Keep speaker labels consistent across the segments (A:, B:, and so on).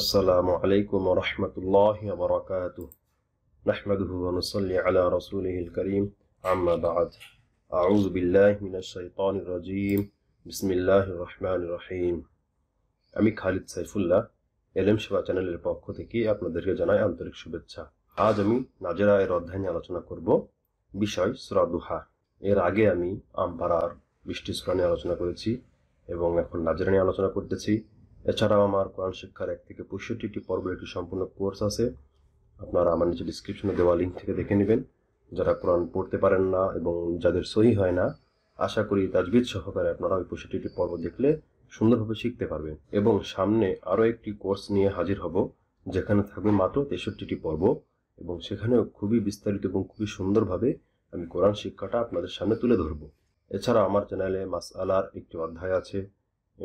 A: السلام عليكم ورحمة الله وبركاته نحمده ونصلي على رسوله الكريم عما بعد أعوذ بالله من الشيطان الرجيم بسم الله الرحمن الرحيم আমি খালিদ সাইফুল্লাহ এলএম সেবা চ্যানেলের পক্ষ থেকে আপনাদেরকে জানাই আন্তরিক শুভেচ্ছা আজ আমি নাজেরা এর অধ্যায় নিয়ে আলোচনা করব বিষয় সুরাদুহা এর আগে আমি আমপাড়ার বৃষ্টি সুরা নিয়ে আলোচনা করেছি এবং এখন নাজেরা নিয়ে আলোচনা করতেছি এছাড়াও আমার কোরআন শিক্ষার এক থেকে পঁয়ষট্টিটি পর্বের একটি সম্পূর্ণ কোর্স আছে আপনারা আমার নিচে ডিসক্রিপশনে দেওয়া লিঙ্ক থেকে দেখে নেবেন যারা কোরআন পড়তে পারেন না এবং যাদের সহি হয় না আশা করি তাজবিদ সহকারে আপনারা ওই পঁয়ষট্টিটি পর্ব দেখলে সুন্দরভাবে শিখতে পারবেন এবং সামনে আরও একটি কোর্স নিয়ে হাজির হব যেখানে থাকবে মাত্র তেষট্টিটি পর্ব এবং সেখানেও খুবই বিস্তারিত এবং খুবই সুন্দরভাবে আমি কোরআন শিক্ষাটা আপনাদের সামনে তুলে ধরব এছাড়া আমার চ্যানেলে মাস আলার একটি অধ্যায় আছে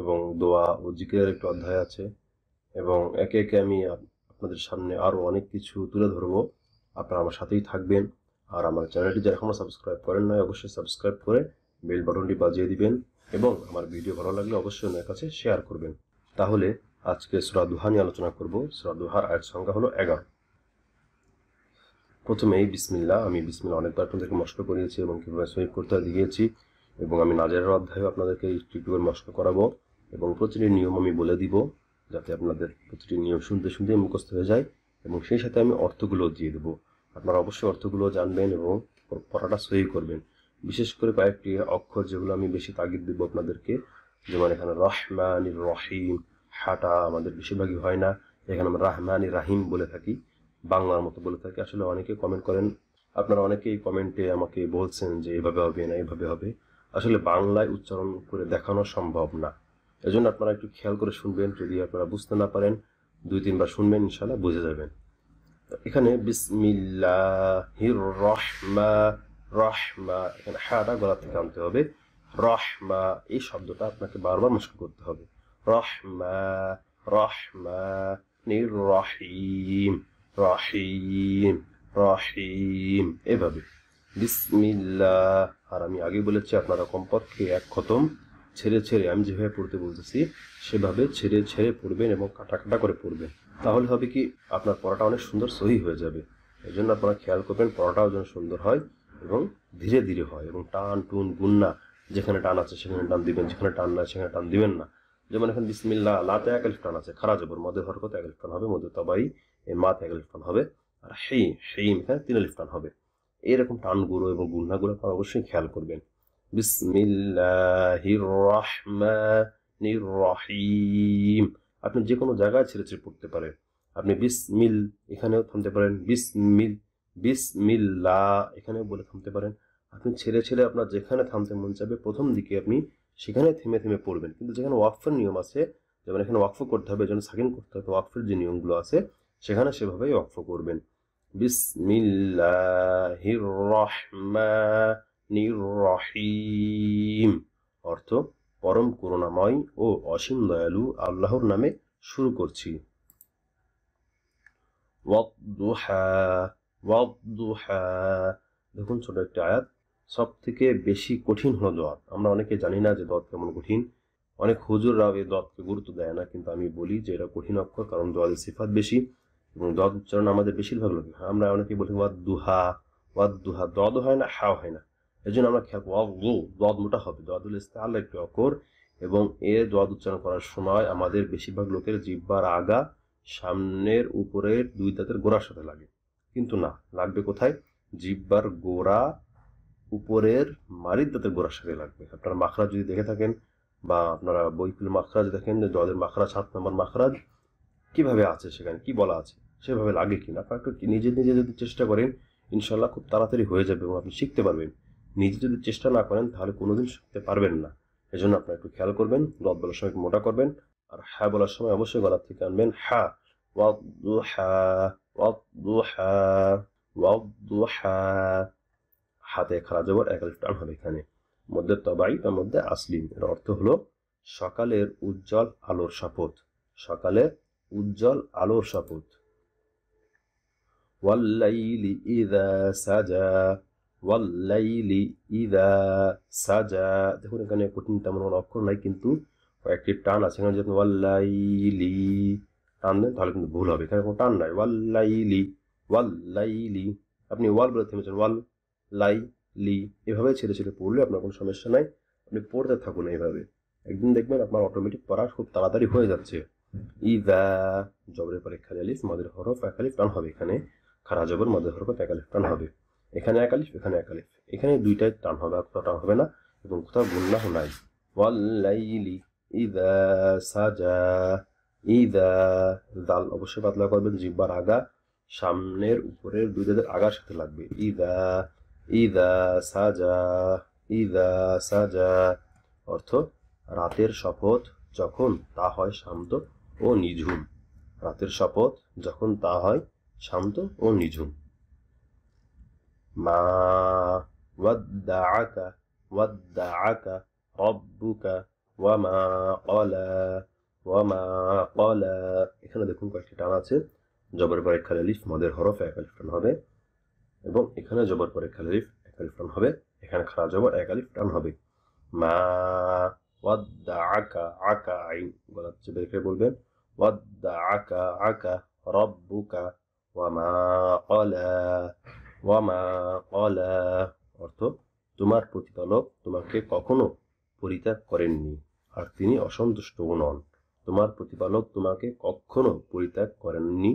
A: এবং দোয়া ও জিকিরের একটি অধ্যায় আছে এবং একে একে আমি আপনাদের সামনে আরও অনেক কিছু তুলে ধরবো আপনারা আমার সাথেই থাকবেন আর আমার চ্যানেলটি যারা এখনও সাবস্ক্রাইব করেন নয় অবশ্যই সাবস্ক্রাইব করে বেল বাটনটি বাজিয়ে দিবেন এবং আমার ভিডিও ভালো লাগলে অবশ্যই আমার কাছে শেয়ার করবেন তাহলে আজকে সুরাদুহা নিয়ে আলোচনা করব সুরাদুহার আয়ের সংখ্যা হলো এগারো প্রথমেই বিসমিল্লা আমি বিসমিল্লা অনেকবার আপনাদেরকে মস্ক করিয়েছি এবং কীভাবে সহি করতে দিয়েছি এবং আমি নাজারের অধ্যায়ে আপনাদেরকে একটু করে মস্ক করাবো এবং প্রতিটি নিয়ম আমি বলে দিব যাতে আপনাদের প্রতিটি নিয়ম শুনতে শুনতে মুখস্থ হয়ে যায় এবং সেই সাথে আমি অর্থগুলো দিয়ে দেবো আপনারা অবশ্যই অর্থগুলো জানবেন এবং পড়াটা সহি করবেন বিশেষ করে কয়েকটি অক্ষর যেগুলো আমি বেশি তাগিদ দেবো আপনাদেরকে যেমন এখানে রহমান রহিম হাটা আমাদের বেশিরভাগই হয় না এখানে আমরা রাহমান রাহিম বলে থাকি বাংলার মতো বলে থাকি আসলে অনেকে কমেন্ট করেন আপনারা অনেকেই কমেন্টে আমাকে বলছেন যে এভাবে হবে না এভাবে হবে আসলে বাংলায় উচ্চারণ করে দেখানো সম্ভব না এজন্য আপনারা একটু খেয়াল করে শুনবেন যদি আপনারা বুঝতে না পারেন দুই তিনবার শুনবেন ইনশাল্লাহ বুঝে যাবেন এখানে বিসমিল্লাহির রহমা রহমা এখানে হাটা গলা থেকে আনতে হবে রহমা এই শব্দটা আপনাকে বারবার মুশকিল করতে হবে রহমা রহমা রহিম রহিম রহিম এভাবে বিসমিল্লাহ আর আমি আগে বলেছি আপনারা কমপক্ষে এক খতম ছেড়ে ছেড়ে আমি যেভাবে পড়তে বলতেছি সেভাবে ছেড়ে ছেড়ে পড়বেন এবং কাটা কাটা করে পড়বেন তাহলে হবে কি আপনার পড়াটা অনেক সুন্দর সহি হয়ে যাবে এই জন্য আপনারা খেয়াল করবেন পড়াটাও যেন সুন্দর হয় এবং ধীরে ধীরে হয় এবং টান টুন গুন্না যেখানে টান আছে সেখানে টান দিবেন যেখানে টান না সেখানে টান দিবেন না যেমন এখানে বিসমিল্লা লাতে এক এলিফ টান আছে খারা জবর মধ্যে হরকত এক এলিফ টান হবে মধ্যে তবাই মাত এক এলিফ টান হবে আর সেই সেই এখানে তিন এলিফ টান হবে এরকম গুঁড়ো এবং গুন্না আপনারা অবশ্যই খেয়াল করবেন بسم الله الرحمن الرحيم আপনি যে কোনো জায়গায় ছেড়ে ছেড়ে পড়তে পারেন আপনি বিসমিল এখানেও থামতে পারেন বিসমিল বিসমিল্লা এখানেও বলে থামতে পারেন আপনি ছেড়ে ছেড়ে আপনার যেখানে থামতে মন চাবে প্রথম দিকে আপনি সেখানে থেমে থেমে পড়বেন কিন্তু যেখানে ওয়াকফের নিয়ম আছে যেমন এখানে ওয়াকফ করতে হবে যেন সাকিন করতে হবে ওয়াকফের যে নিয়মগুলো আছে সেখানে সেভাবেই ওয়াকফ করবেন বিসমিল্লাহির রহমান রহিম অর্থ পরম করুণাময় ও অসীম দয়ালু আল্লাহর নামে শুরু করছি দেখুন ছোট একটি আয়াত সব থেকে বেশি কঠিন হলো দোয়াত আমরা অনেকে জানি না যে দোয়াত কেমন কঠিন অনেক হুজুররাও এই দোয়াতকে গুরুত্ব দেয় না কিন্তু আমি বলি যে এটা কঠিন অক্ষর কারণ দোয়াদের সিফাত বেশি এবং দোয়াত উচ্চারণ আমাদের বেশিরভাগ লোক আমরা অনেকে বলি ওয়াদ দুহা ওয়াদ দুহা দদ হয় না হাও হয় না এর জন্য আমরা খেয়াল ওয়াগু দদ মোটা হবে দদুল ইস্তাল একটু অকর এবং এর দদ উচ্চারণ করার সময় আমাদের বেশিরভাগ লোকের জিব্বার আগা সামনের উপরের দুই দাঁতের গোড়ার সাথে লাগে কিন্তু না লাগবে কোথায় জিব্বার গোড়া উপরের মারির দাঁতের গোড়ার সাথে লাগবে আপনার মাখরা যদি দেখে থাকেন বা আপনারা বইকুল মাখরাজ দেখেন যে দদের মাখরাজ সাত নম্বর মাখরাজ কীভাবে আছে সেখানে কি বলা আছে সেভাবে লাগে না আপনার একটু নিজে নিজে যদি চেষ্টা করেন ইনশাল্লাহ খুব তাড়াতাড়ি হয়ে যাবে এবং আপনি শিখতে পারবেন নিজে যদি চেষ্টা না করেন তাহলে কোনোদিন শিখতে পারবেন না জন্য আপনারা একটু খেয়াল করবেন গদ বলার সময় মোটা করবেন আর হ্যাঁ বলার সময় অবশ্যই গলা থেকে আনবেন হ্যাঁ হাতে খারাপ যাবার এক টান হবে এখানে মধ্যে তবাই তার মধ্যে আসলিম এর অর্থ হলো সকালের উজ্জ্বল আলোর শপথ সকালের উজ্জ্বল আলোর শপথ ওয়াল্লাইলি ইদা সাজা ওয়াল্লাইলি ইদা সাজা দেখুন এখানে কঠিন তেমন কোনো অক্ষর নাই কিন্তু কয়েকটি টান আছে এখানে যদি ওয়াল্লাইলি টান দেন তাহলে কিন্তু ভুল হবে এখানে কোনো টান নাই ওয়াল্লাইলি ওয়াল্লাইলি আপনি ওয়াল বলে থেমেছেন ওয়াল লাই লি এভাবে ছেলে ছেড়ে পড়লে আপনার কোনো সমস্যা নাই আপনি পড়তে থাকুন এইভাবে একদিন দেখবেন আপনার অটোমেটিক পড়া খুব তাড়াতাড়ি হয়ে যাচ্ছে ইদা জবরের পরে খালি আলিফ মাদের হরফ একালিফ টান হবে এখানে খারা জবর মাদের হরফ একালিফ টান হবে এখানে এক আলিফ এখানে এক আলিফ এখানে দুইটাই টান হবে আর টান হবে না এবং কোথাও গুন্নাহ নাই ওয়াল্লাইলি ইদা সাজা ইদা দাল অবশ্যই পাতলা করবেন জিব্বার আগা সামনের উপরের দুই দাদের আগার সাথে লাগবে ইদা ইদা সাজা ইদা সাজা অর্থ রাতের শপথ যখন তা হয় শান্ত ও নিঝুম রাতের শপথ যখন তা হয় শান্ত ও নিঝুম মা ওয়াদ্দাআকা ওয়াদ্দাআকা রব্বুকা ওয়ামা ক্বালা ওয়ামা ক্বালা এখানে দেখুন কয়েকটি টান আছে জবর পরে খালিলিফ মদের হরফ এক আলিফ টান হবে এবং এখানে জবর পরে খালিলিফ এক আলিফ টান হবে এখানে খারা জবর এক আলিফ টান হবে মা ওয়াদ্দা আকা আকা আইন গলা চেপে বলবেন ওয়াদ্দা আকা আকা রব্বুকা ওয়ামা ওয়ামা কলা অর্থ তোমার প্রতিপালক তোমাকে কখনো পরিত্যাগ করেননি আর তিনি অসন্তুষ্টও নন তোমার প্রতিপালক তোমাকে কখনো পরিত্যাগ করেননি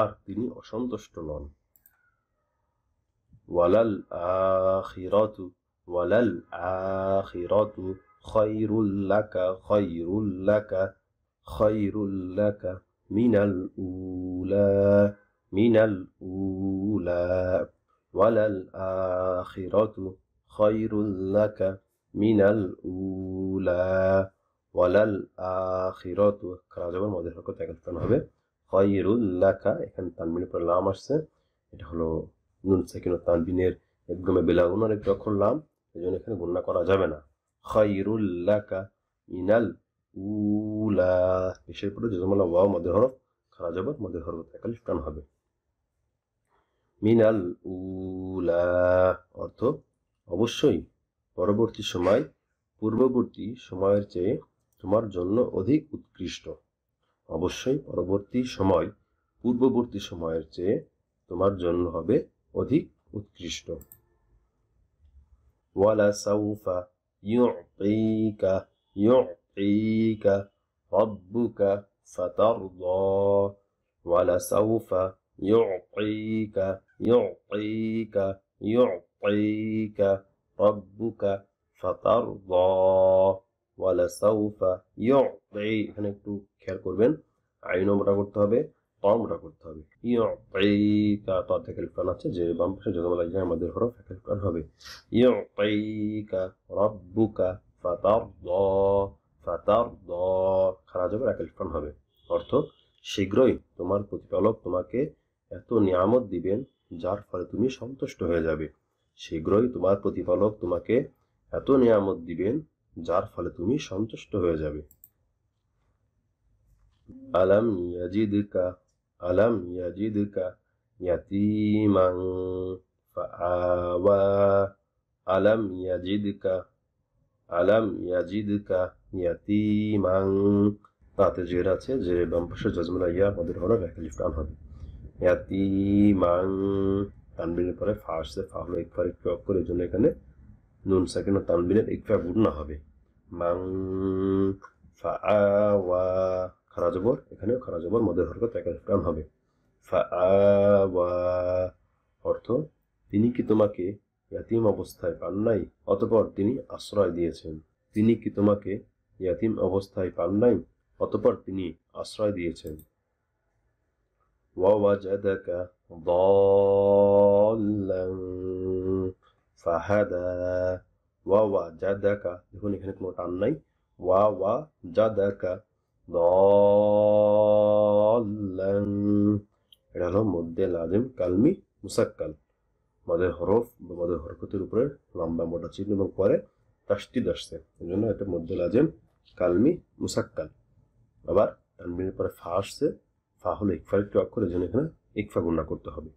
A: আর তিনি অসন্তুষ্ট নন ওয়ালাল আখিরাতু ওয়ালাল আখিরাতু খৈরুল লাকা খৈরুল লাকা খৈরুল লাকা মিনাল উলা من الأولى وللآخرة خير لك من الأولى وللآخرة খারাপ যাবার মধ্যে হরকত একাত্তন হবে খয়রুল লাকা এখানে তানবিনের পর লাম আসছে এটা হলো নুন সাকিন তানবিনের একদমে বেলাগুনার একটি অক্ষর লাম এই জন্য এখানে গণনা করা যাবে না খয়রুল লাকা মিনাল উলা এসের পরে যজমালা ওয়া মধ্যে হরফ খারাপ যাবার মধ্যে হরকত একালিফটান হবে মিনাল উলা অর্থ অবশ্যই পরবর্তী সময় পূর্ববর্তী সময়ের চেয়ে তোমার জন্য অধিক উৎকৃষ্ট অবশ্যই পরবর্তী সময় পূর্ববর্তী সময়ের চেয়ে তোমার জন্য হবে অধিক উৎকৃষ্ট ওয়ালা সাউফা ইউকা ইউকা রব্বুকা ফাতারদা ওয়ালা সাউফা يعطيك يعطيك يعطيك ربك فترضى ولسوف يعطي এখানে একটু খেয়াল করবেন আইন আমরা করতে হবে তমরা করতে হবে ইয়িকা তো অর্ধেক ইলেকট্রন আছে যে বাম পাশে যত বলা যায় আমাদের হরফ এক ইলেকট্রন হবে ইয়িকা রব্বুকা ফাতারদ ফাতারদ খারা যাবে এক ইলেকট্রন হবে অর্থ শীঘ্রই তোমার প্রতিপালক তোমাকে এত নিয়ামত দিবেন যার ফলে তুমি সন্তুষ্ট হয়ে যাবে শীঘ্রই তোমার প্রতিপালক তোমাকে এত নিয়ামত দিবেন যার ফলে তুমি সন্তুষ্ট হয়ে যাবে আলাম ইয়াজিদকা আলাম ইয়াজিদকা ইয়াতিমান ফাআওয়া আলাম ইয়াজিদকা আলাম ইয়াজিদকা ইয়াতিমান তাতে জের আছে যে বাম পাশে ইয়া আমাদের হরফ একালিফ টান হবে ইয়াতিমাং তানবিনের পরে ফার্সে ফাহলো ইকফার একটু করে জন্য এখানে নুন সাকিন ও তানবিনের ইকফা গুণ না হবে মাং ফা ওয়া খারাজবর এখানেও খারাজবর জবর মদের হরকত এক টান হবে ফা ওয়া অর্থ তিনি কি তোমাকে ইয়াতিম অবস্থায় পান নাই অতপর তিনি আশ্রয় দিয়েছেন তিনি কি তোমাকে ইয়াতিম অবস্থায় পান নাই অতপর তিনি আশ্রয় দিয়েছেন ووجدك ضالا فهدى ووجدك দেখুন এখানে কোনো টান নাই ওয়া ووجدك ضالا এটা হলো মধ্যে লাজিম কালমি মুসাক্কাল মাদের হরফ বা মাদের হরকতের উপরে লম্বা মোটা চিহ্ন এবং পরে তাস্তিদ আসছে এই জন্য এটা মধ্যে লাজিম কালমি মুসাক্কাল আবার তানবিনের পরে ফা আসছে ফা হলো ইকফার একটি অক্ষর এজন্য এখানে ইকফা গুণনা করতে হবে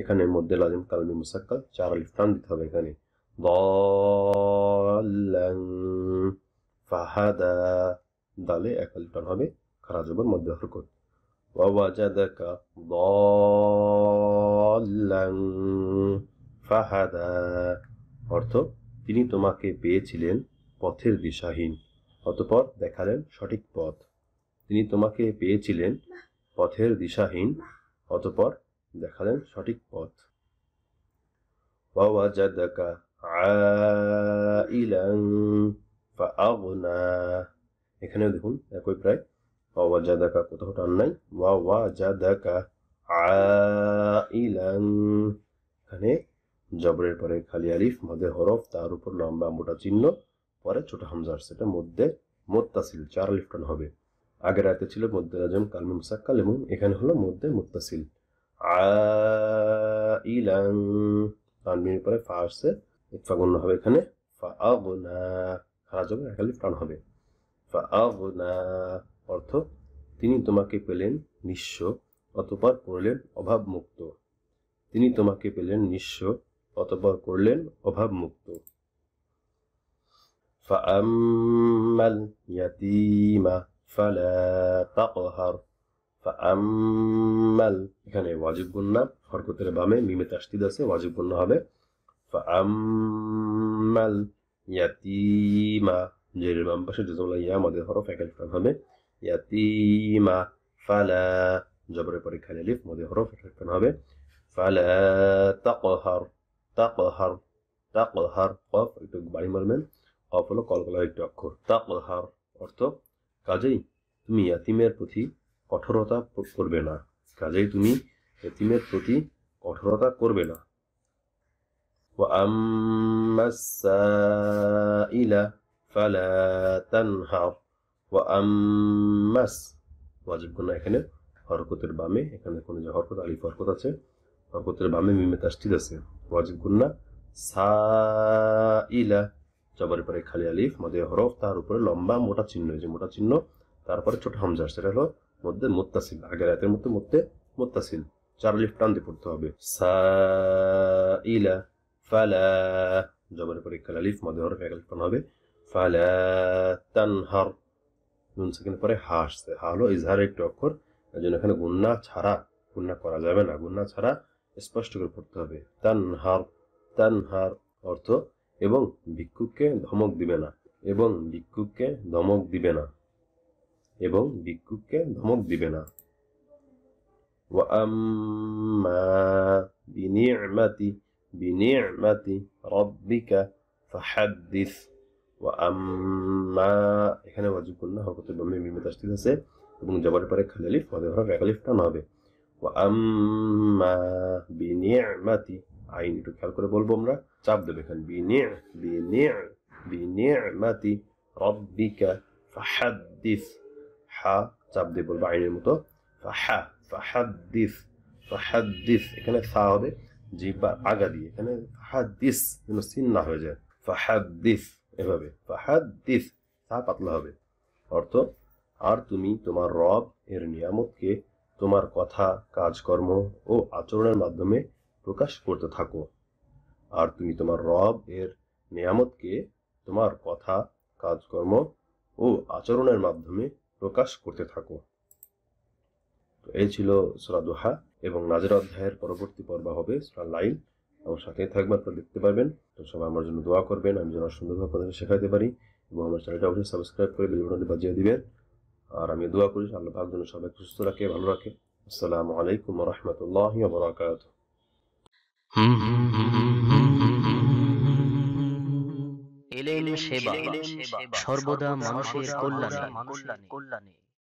A: এখানে মধ্যে লাজিম কালমি মুসাক্কাল চার আলিফ টান দিতে হবে এখানে ফাহাদা দালে এক আলিফ টান হবে খারা জবর মধ্যে হরকত ওয়াজাদাকা ফাহাদা অর্থ তিনি তোমাকে পেয়েছিলেন পথের দিশাহীন অতপর দেখালেন সঠিক পথ তিনি তোমাকে পেয়েছিলেন পথের দিশাহীন অতপর দেখালেন সঠিক পথ এখানেও দেখুন একই প্রায় ওয়া জাদাকা কোথাও টান নাই ওয়া ওয়া জাদাকা আইলান এখানে জবরের পরে খালি আলিফ মধ্যে হরফ তার উপর লম্বা মোটা চিহ্ন পরে ছোট হামজার সেটা মধ্যে মোত্তাসিল চার লিফটন হবে আগের রাতে ছিল মধ্যে আজম কালমে মুসাক্কাল এবং এখানে হলো মধ্যে মুত্তাসিল আইলাং তানবিনের পরে ফা আসছে ইতফা হবে এখানে ফা আগুনা খারাজ হবে একালি প্রাণ হবে ফা আগুনা অর্থ তিনি তোমাকে পেলেন নিঃস্ব অতপর করলেন অভাব মুক্ত তিনি তোমাকে পেলেন নিঃস্ব অতপর করলেন অভাব অভাবমুক্ত فأما اليتيمة فلا تقهر فأمل এখানে ওয়াজিব গুননা হরকতের বামে মিমে তাসদিদ আছে ওয়াজিব গুননা হবে فأمل يتيما জের বাম পাশে যে জমলা ইয়া মাদে হরফ এক আলিফ হবে يتيما فلا জবরে পরে খালি আলিফ মাদে হরফ এক আলিফ হবে فلا تقهر تقهر তাকহার কফ একটু বাড়ি মারবেন কফ হলো কলকলা একটি অক্ষর তাকহার অর্থ কাজেই তুমি ইয়াতিমের প্রতি কঠোরতা করবে না কাজেই তুমি ইয়াতিমের প্রতি কঠোরতা করবে না ইলা السائل فلا تنهر وأمس ওয়াজিব গুণা এখানে হরকতের বামে এখানে কোনো যে হরকত আলিফ হরকত আছে হরকতের বামে মিমে তাস্টিদ আছে ওয়াজিব গুণা সা ইলা জবরের পরে খালি আলিফ মধ্যে হরফ তার উপরে লম্বা মোটা চিহ্ন হয়েছে মোটা চিহ্ন তারপরে ছোট হামজা সেটা হলো মধ্যে মোত্তাসিল আগের রাতের মধ্যে মধ্যে মোত্তাসিল চার আলিফ টান দিয়ে পড়তে হবে সা ইলা ফালা জবরের পরে খালি আলিফ মধ্যে হরফ এক টান হবে ফালা তানহার নুন সেকেন্ড পরে হাসছে হা হলো ইজহারের একটি অক্ষর জন্য এখানে গুন্না ছাড়া গুন্না করা যাবে না গুন্না ছাড়া স্পষ্ট করে পড়তে হবে তানহার তানহার অর্থ এবং ভিক্ষুককে ধমক দিবে না এবং ভিক্ষুককে ধমক দিবে না এবং ভিক্ষুককে ধমক দিবে না এখানে আছে এবং জবরের পরে খালিলিফ ওয়াদে হরফ একালিফ হবে وأما بنعمة আইন একটু খেয়াল করে বলবো আমরা চাপ দেবে এখানে বি নে বি নে বি নে মাতি রব্বিকা ফাহাদ্দিস হা চাপ দিয়ে বলবো আইনের মতো ফাহা ফাহাদ্দিস ফাহাদ্দিস এখানে সা হবে জিব্বার আগা দিয়ে এখানে ফাহাদ্দিস যেন সিন হয়ে যায় ফাহাদ্দিস এভাবে ফাহাদ্দিস সা পাতলা হবে অর্থ আর তুমি তোমার রব এর নিয়ামতকে তোমার কথা কাজকর্ম ও আচরণের মাধ্যমে প্রকাশ করতে থাকো আর তুমি তোমার রব এর নিয়ামতকে তোমার কথা কাজকর্ম ও আচরণের মাধ্যমে প্রকাশ করতে থাকো তো এই ছিল সোরা দোহা এবং নাজের অধ্যায়ের পরবর্তী পর্ব হবে সোরা লাইল আমার সাথে থাকবে আপনারা দেখতে পারবেন তো সবাই আমার জন্য দোয়া করবেন আমি যেন সুন্দরভাবে আপনাদের শেখাতে পারি এবং আমার চ্যানেলটা অবশ্যই সাবস্ক্রাইব করে বেল বাটনটি বাজিয়ে দিবেন আর আমি দোয়া করি আল্লাহ ভাগ যেন সবাইকে সুস্থ রাখে ভালো রাখে আসসালামু আলাইকুম রহমতুল্লাহ বরাকাত সেবা সর্বদা মানুষের কল্যাণে